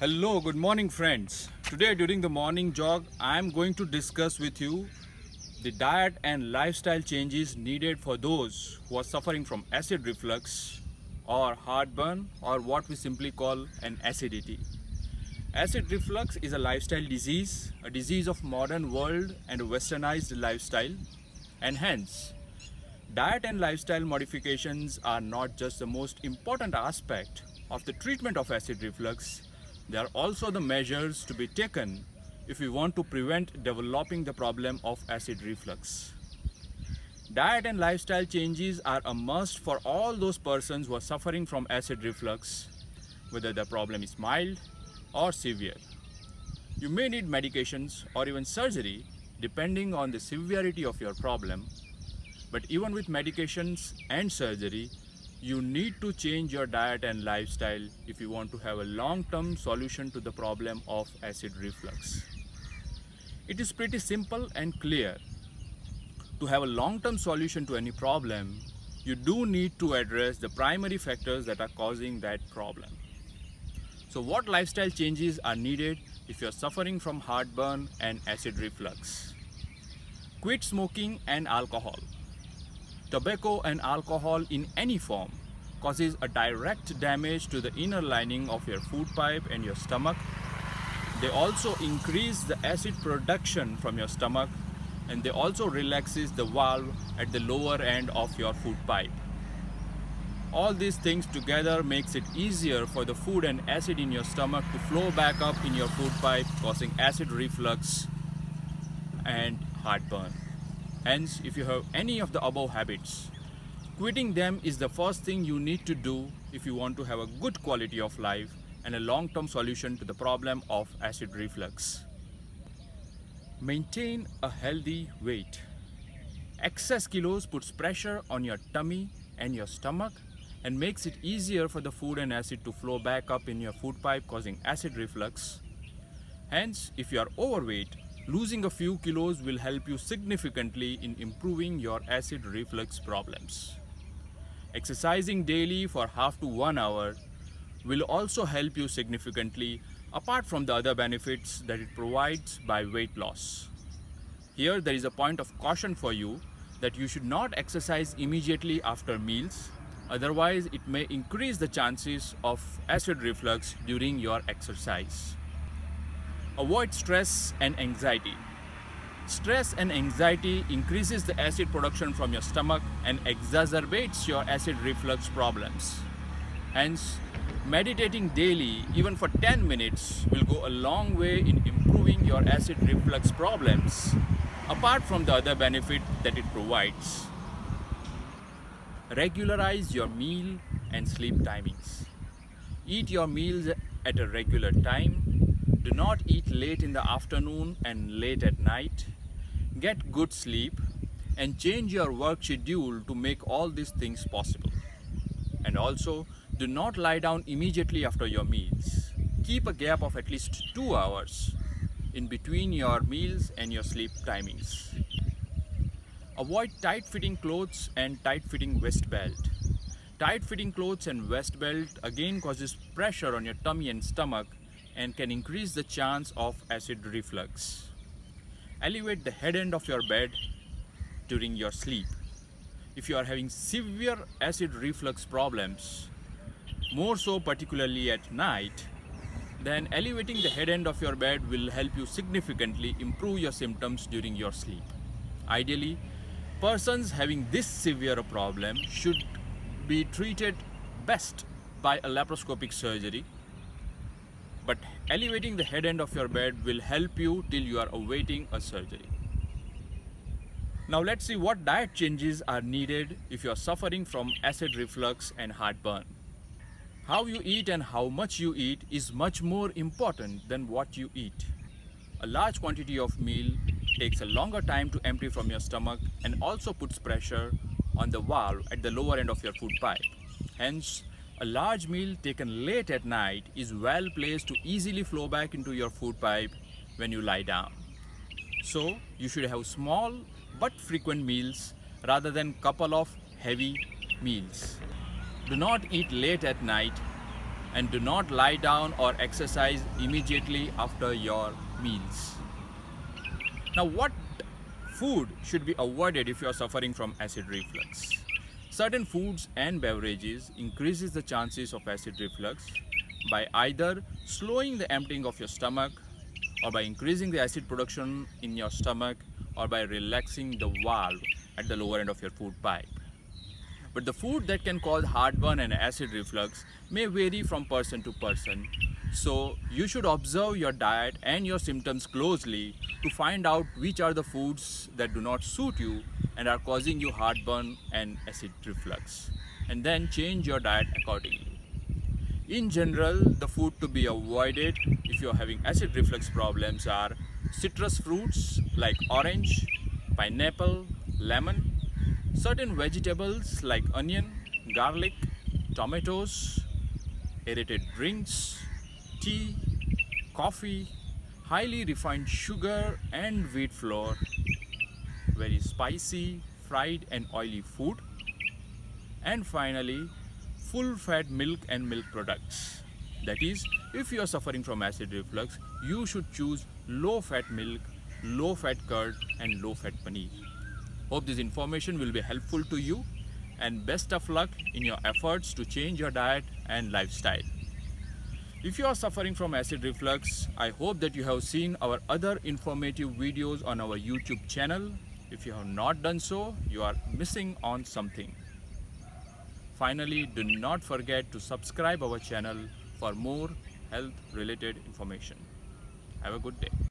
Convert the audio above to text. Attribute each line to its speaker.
Speaker 1: Hello, good morning friends. Today during the morning jog, I am going to discuss with you the diet and lifestyle changes needed for those who are suffering from acid reflux or heartburn or what we simply call an acidity. Acid reflux is a lifestyle disease, a disease of modern world and a westernized lifestyle and hence diet and lifestyle modifications are not just the most important aspect of the treatment of acid reflux they are also the measures to be taken if we want to prevent developing the problem of acid reflux. Diet and lifestyle changes are a must for all those persons who are suffering from acid reflux, whether the problem is mild or severe. You may need medications or even surgery depending on the severity of your problem, but even with medications and surgery, you need to change your diet and lifestyle if you want to have a long-term solution to the problem of acid reflux. It is pretty simple and clear. To have a long-term solution to any problem, you do need to address the primary factors that are causing that problem. So what lifestyle changes are needed if you're suffering from heartburn and acid reflux? Quit smoking and alcohol. Tobacco and alcohol in any form causes a direct damage to the inner lining of your food pipe and your stomach. They also increase the acid production from your stomach and they also relaxes the valve at the lower end of your food pipe. All these things together makes it easier for the food and acid in your stomach to flow back up in your food pipe causing acid reflux and heartburn. Hence, if you have any of the above habits, quitting them is the first thing you need to do if you want to have a good quality of life and a long-term solution to the problem of acid reflux. Maintain a healthy weight. Excess kilos puts pressure on your tummy and your stomach and makes it easier for the food and acid to flow back up in your food pipe causing acid reflux. Hence, if you are overweight, Losing a few kilos will help you significantly in improving your acid reflux problems. Exercising daily for half to one hour will also help you significantly apart from the other benefits that it provides by weight loss. Here there is a point of caution for you that you should not exercise immediately after meals otherwise it may increase the chances of acid reflux during your exercise. Avoid stress and anxiety. Stress and anxiety increases the acid production from your stomach and exacerbates your acid reflux problems. Hence, meditating daily, even for 10 minutes, will go a long way in improving your acid reflux problems, apart from the other benefit that it provides. Regularize your meal and sleep timings. Eat your meals at a regular time do not eat late in the afternoon and late at night. Get good sleep and change your work schedule to make all these things possible. And also, do not lie down immediately after your meals. Keep a gap of at least two hours in between your meals and your sleep timings. Avoid tight-fitting clothes and tight-fitting waist belt. Tight-fitting clothes and waist belt again causes pressure on your tummy and stomach and can increase the chance of acid reflux. Elevate the head end of your bed during your sleep. If you are having severe acid reflux problems, more so particularly at night, then elevating the head end of your bed will help you significantly improve your symptoms during your sleep. Ideally, persons having this severe problem should be treated best by a laparoscopic surgery but elevating the head end of your bed will help you till you are awaiting a surgery. Now let's see what diet changes are needed if you are suffering from acid reflux and heartburn. How you eat and how much you eat is much more important than what you eat. A large quantity of meal takes a longer time to empty from your stomach and also puts pressure on the valve at the lower end of your food pipe. Hence, a large meal taken late at night is well placed to easily flow back into your food pipe when you lie down. So you should have small but frequent meals rather than couple of heavy meals. Do not eat late at night and do not lie down or exercise immediately after your meals. Now what food should be avoided if you are suffering from acid reflux? Certain foods and beverages increases the chances of acid reflux by either slowing the emptying of your stomach or by increasing the acid production in your stomach or by relaxing the valve at the lower end of your food pipe. But the food that can cause heartburn and acid reflux may vary from person to person. So you should observe your diet and your symptoms closely to find out which are the foods that do not suit you and are causing you heartburn and acid reflux and then change your diet accordingly. In general, the food to be avoided if you're having acid reflux problems are citrus fruits like orange, pineapple, lemon, certain vegetables like onion, garlic, tomatoes, aerated drinks, tea, coffee, highly refined sugar and wheat flour very spicy, fried and oily food. And finally, full fat milk and milk products. That is, if you are suffering from acid reflux, you should choose low fat milk, low fat curd and low fat paneer. Hope this information will be helpful to you and best of luck in your efforts to change your diet and lifestyle. If you are suffering from acid reflux, I hope that you have seen our other informative videos on our YouTube channel if you have not done so, you are missing on something. Finally, do not forget to subscribe our channel for more health related information. Have a good day.